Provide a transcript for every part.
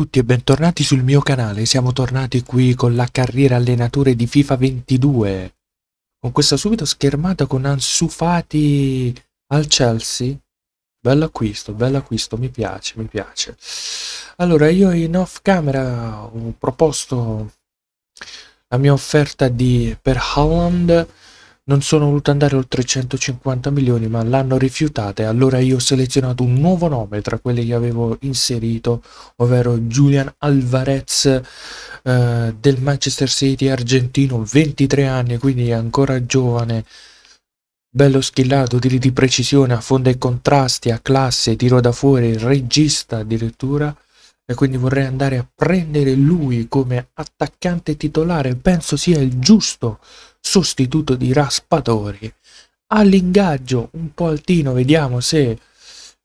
tutti e bentornati sul mio canale, siamo tornati qui con la carriera allenatore di FIFA 22 con questa subito schermata con Ansu Fati al Chelsea bello acquisto, bello acquisto, mi piace, mi piace allora io in off camera ho proposto la mia offerta di, per Holland non sono voluto andare oltre 150 milioni, ma l'hanno rifiutata e allora io ho selezionato un nuovo nome tra quelli che avevo inserito, ovvero Julian Alvarez eh, del Manchester City argentino, 23 anni, quindi ancora giovane, bello schillato, tiri di precisione, affonda i contrasti, a classe, tiro da fuori, regista addirittura e quindi vorrei andare a prendere lui come attaccante titolare, penso sia il giusto sostituto di raspatori all'ingaggio un po' altino vediamo se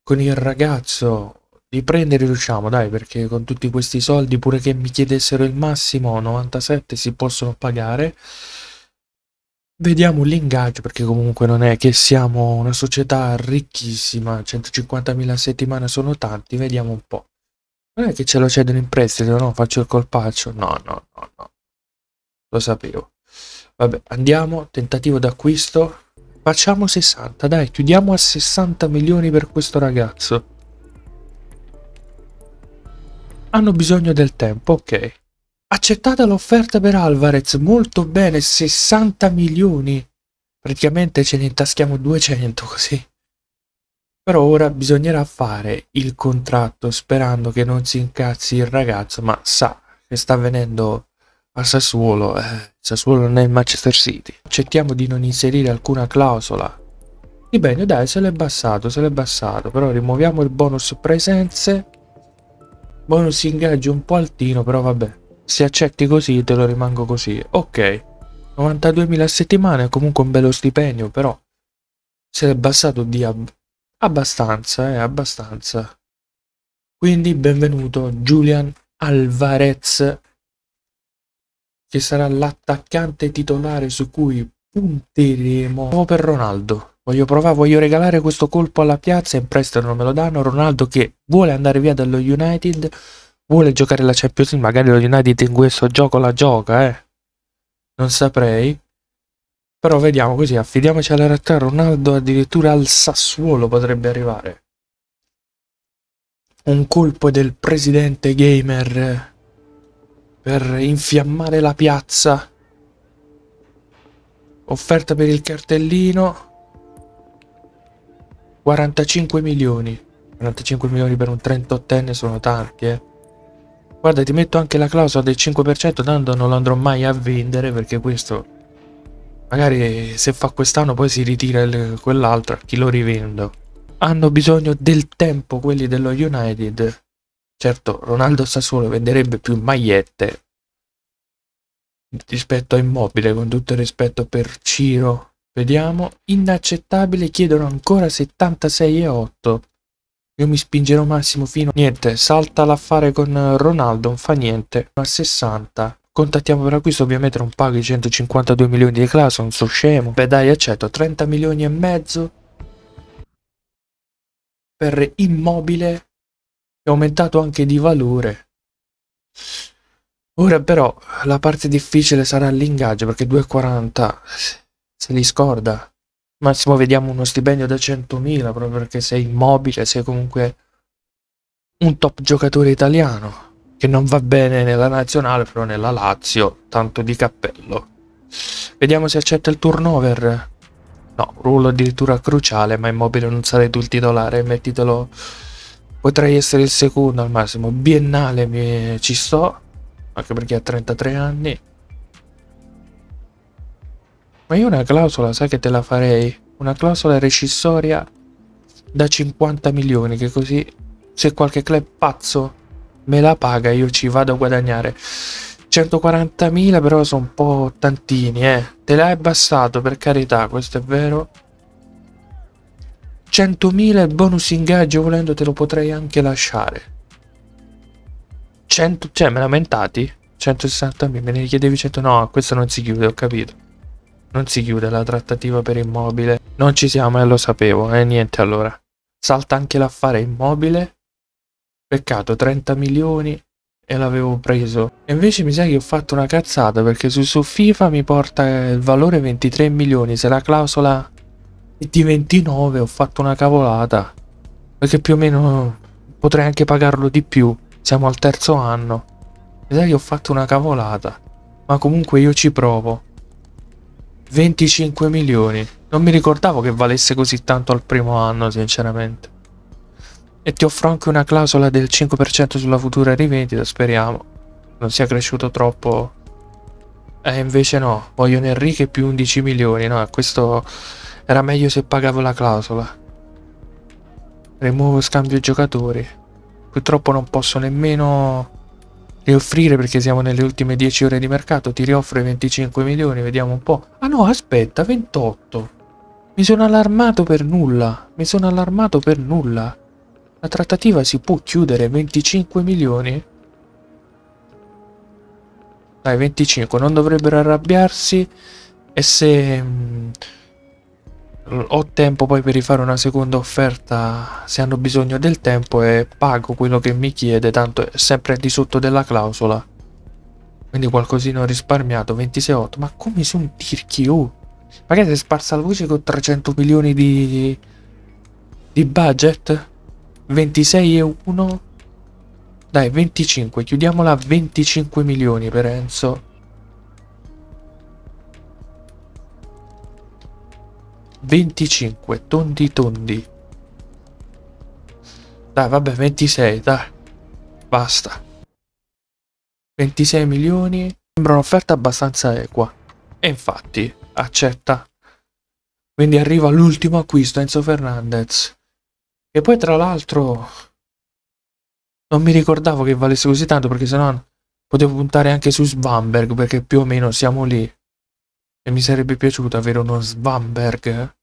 con il ragazzo di prendere riusciamo dai perché con tutti questi soldi pure che mi chiedessero il massimo 97 si possono pagare vediamo l'ingaggio perché comunque non è che siamo una società ricchissima 150.000 a settimana sono tanti vediamo un po' non è che ce lo cedono in prestito no faccio il colpaccio no no no no lo sapevo Vabbè, andiamo, tentativo d'acquisto. Facciamo 60, dai, chiudiamo a 60 milioni per questo ragazzo. Hanno bisogno del tempo, ok. Accettata l'offerta per Alvarez, molto bene, 60 milioni. Praticamente ce ne intaschiamo 200 così. Però ora bisognerà fare il contratto sperando che non si incazzi il ragazzo, ma sa che sta avvenendo al Sassuolo, eh, Sassuolo nel Manchester City. Accettiamo di non inserire alcuna clausola. Di dai, se l'è abbassato, se l'è abbassato. Però rimuoviamo il bonus presenze. Bonus ingaggio un po' altino, però vabbè. Se accetti così, te lo rimango così. Ok. 92.000 a settimana è comunque un bello stipendio, però se l'è abbassato di ab abbastanza, eh, abbastanza. Quindi benvenuto Julian Alvarez che sarà l'attaccante titolare su cui punteremo. Provo per Ronaldo. Voglio provare, voglio regalare questo colpo alla piazza, in prestito non me lo danno. Ronaldo che vuole andare via dallo United, vuole giocare la Champions League, magari lo United in questo gioco la gioca, eh. Non saprei. Però vediamo così, affidiamoci alla realtà, Ronaldo addirittura al Sassuolo potrebbe arrivare. Un colpo del presidente gamer per infiammare la piazza. Offerta per il cartellino 45 milioni. 45 milioni per un 38enne sono tanti, eh. Guarda, ti metto anche la clausola del 5%, tanto non lo andrò mai a vendere perché questo magari se fa quest'anno poi si ritira quell'altro, chi lo rivendo. Hanno bisogno del tempo quelli dello United Certo, Ronaldo Sassuolo venderebbe più magliette rispetto a Immobile, con tutto il rispetto per Ciro. Vediamo, inaccettabile, chiedono ancora 76,8. Io mi spingerò massimo fino a... Niente, salta l'affare con Ronaldo, non fa niente, a 60. Contattiamo per acquisto, ovviamente non paghi 152 milioni di classe, non so scemo. Beh dai, accetto, 30 milioni e mezzo per immobile è aumentato anche di valore. Ora però la parte difficile sarà l'ingaggio perché 2,40 se li scorda. Massimo vediamo uno stipendio da 100.000 proprio perché sei immobile, sei comunque un top giocatore italiano che non va bene nella nazionale però nella Lazio, tanto di cappello. Vediamo se accetta il turnover. No, ruolo addirittura cruciale, ma immobile non sarei tu il titolare, mettitelo potrei essere il secondo al massimo biennale mi... ci sto anche perché ha 33 anni ma io una clausola sai che te la farei una clausola recissoria da 50 milioni che così se qualche club pazzo me la paga io ci vado a guadagnare 140.000 però sono un po' tantini eh te l'hai abbassato per carità questo è vero 100.000 e bonus ingaggio volendo te lo potrei anche lasciare. 100, cioè me lamentati? 160.000, me ne chiedevi 100, no, questo non si chiude, ho capito. Non si chiude la trattativa per immobile. Non ci siamo e eh, lo sapevo, e eh, niente allora. Salta anche l'affare immobile. Peccato, 30 milioni e l'avevo preso. E invece mi sa che ho fatto una cazzata perché su, su FIFA mi porta il valore 23 milioni, se la clausola di 29 ho fatto una cavolata perché più o meno potrei anche pagarlo di più siamo al terzo anno e dai ho fatto una cavolata ma comunque io ci provo 25 milioni non mi ricordavo che valesse così tanto al primo anno sinceramente e ti offro anche una clausola del 5% sulla futura rivendita speriamo non sia cresciuto troppo eh, invece no, vogliono Enrique più 11 milioni, no, questo era meglio se pagavo la clausola. Rimuovo scambio giocatori. Purtroppo non posso nemmeno offrire perché siamo nelle ultime 10 ore di mercato, ti rioffro i 25 milioni, vediamo un po'. Ah no, aspetta, 28. Mi sono allarmato per nulla, mi sono allarmato per nulla. La trattativa si può chiudere, 25 milioni? Dai, 25, non dovrebbero arrabbiarsi e se mh, mm, ho tempo poi per rifare una seconda offerta, se hanno bisogno del tempo e pago quello che mi chiede, tanto è sempre al di sotto della clausola. Quindi qualcosina ho risparmiato, 26,8. Ma come sono tirchi, oh? Magari si è sparsa la voce con 300 milioni di, di budget? 26,1 dai, 25. Chiudiamola a 25 milioni per Enzo. Venticinque, tondi tondi. Dai, vabbè, 26, dai. Basta. 26 milioni. Sembra un'offerta abbastanza equa. E infatti, accetta. Quindi arriva l'ultimo acquisto, Enzo Fernandez. E poi tra l'altro non mi ricordavo che valesse così tanto perché sennò potevo puntare anche su Svamberg perché più o meno siamo lì. E mi sarebbe piaciuto avere uno Svamberg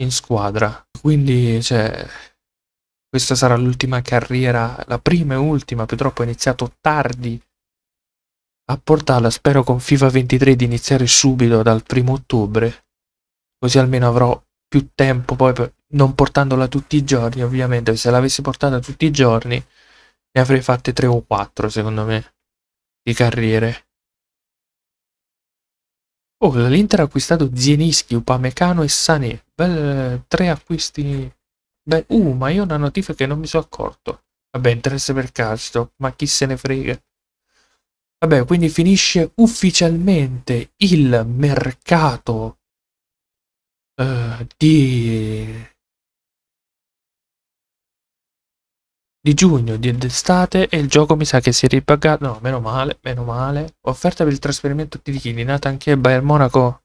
in squadra. Quindi, cioè, questa sarà l'ultima carriera, la prima e ultima, purtroppo ho iniziato tardi a portarla. Spero con FIFA 23 di iniziare subito dal primo ottobre, così almeno avrò più tempo poi per, non portandola tutti i giorni, ovviamente, se l'avessi portata tutti i giorni ne avrei fatte tre o quattro, secondo me, di carriere. Oh, l'Inter ha acquistato Zienischi, Upamecano e Sané. Bel, tre acquisti... Beh, uh, ma io una notifica che non mi sono accorto. Vabbè, interesse per calcio, ma chi se ne frega. Vabbè, quindi finisce ufficialmente il mercato uh, di di giugno, di d'estate e il gioco mi sa che si è ribuggato. No, meno male, meno male. Offerta per il trasferimento di Chili, nata anche il Bayern Monaco. A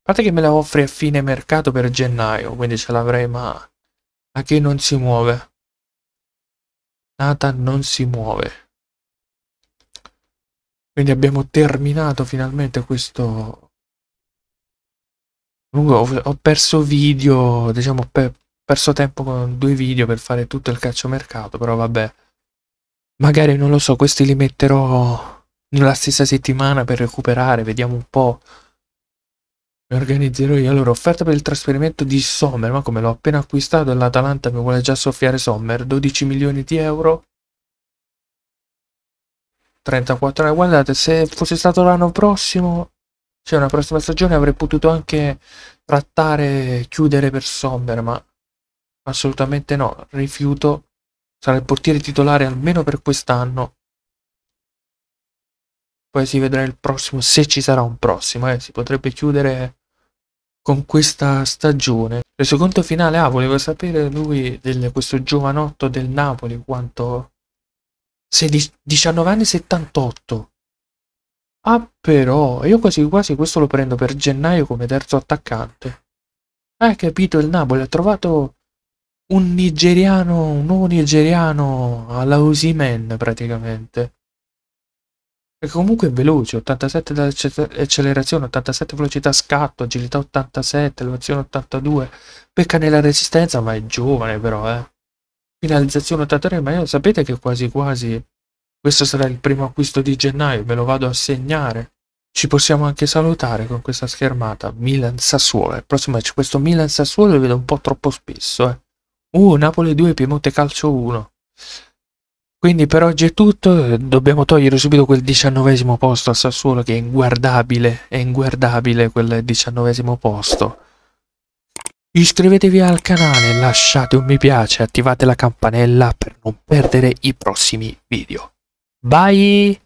parte che me la offri a fine mercato per gennaio, quindi ce l'avrei, ma... A che non si muove. Nata non si muove. Quindi abbiamo terminato finalmente questo... Lungo, ho perso video, diciamo, per perso tempo con due video per fare tutto il calciomercato, però vabbè. Magari non lo so, questi li metterò nella stessa settimana per recuperare, vediamo un po'. Mi organizzerò io. Allora, offerta per il trasferimento di Sommer, ma come l'ho appena acquistato e l'Atalanta mi vuole già soffiare Sommer, 12 milioni di euro. 34 eh, guardate, se fosse stato l'anno prossimo, cioè una prossima stagione, avrei potuto anche trattare, chiudere per Sommer, ma Assolutamente no, rifiuto. Sarà il portiere titolare almeno per quest'anno. Poi si vedrà il prossimo, se ci sarà un prossimo, eh, si potrebbe chiudere con questa stagione. Resoconto finale, ah, volevo sapere lui, del, questo giovanotto del Napoli, quanto... 16, 19 anni 78. Ah però, io quasi quasi questo lo prendo per gennaio come terzo attaccante. Hai capito il Napoli, ha trovato un nigeriano, un nuovo nigeriano alla Usimen praticamente. E comunque è veloce, 87 accelerazione, 87 velocità scatto, agilità 87, elevazione 82, pecca nella resistenza ma è giovane però eh. Finalizzazione 83, ma io sapete che quasi quasi questo sarà il primo acquisto di gennaio, ve lo vado a segnare. Ci possiamo anche salutare con questa schermata Milan-Sassuolo. Il prossimo match, questo Milan-Sassuolo lo vedo un po' troppo spesso eh Uh, Napoli 2, Piemonte Calcio 1. Quindi per oggi è tutto, dobbiamo togliere subito quel diciannovesimo posto al Sassuolo che è inguardabile, è inguardabile quel diciannovesimo posto. Iscrivetevi al canale, lasciate un mi piace, attivate la campanella per non perdere i prossimi video. Bye!